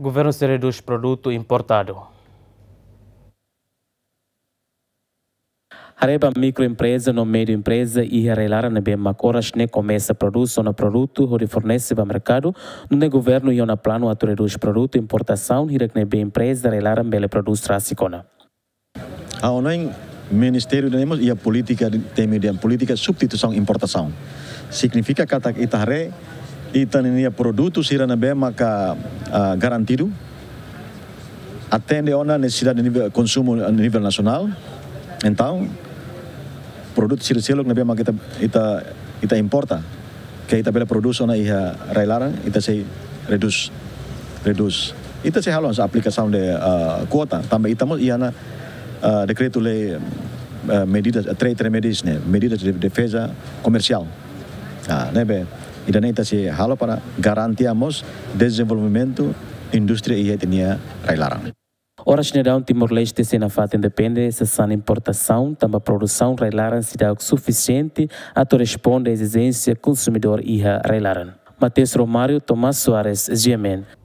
governo se reduz produto importado. Areba microempresa no meio empresa e relar na bem macoras ne né, começa produção na produto ou fornece para mercado no governo e na plano a reduz produto importação e na bem empresa relar bele produz trasicona. A onem Ministério da e a política de meio política substituição importação significa que a itare ya produk, ira na be maka uh, garantido. Atende ona necessidade de nível, consumo a nasional. nacional. Então, produk ira selo na bema kita ita ita importa. Que ita bela produz ona iha railaran ita se reduce reduce Ita se halons aplicação de uh, quota, também ita iana uh, decreto lei uh, medidas três medidas, né? Medidas de defesa comercial. Ah, né, bem. Iranetasi halo para garantiamos desenvolvimento da indústria e etnia Railarang. Ora, General Timor-Leste se na fata independência, sana importação, também produção, Railarang o suficiente a to à exigência consumidor e Railarang. Matheus Romário, Tomás Soares, GMN.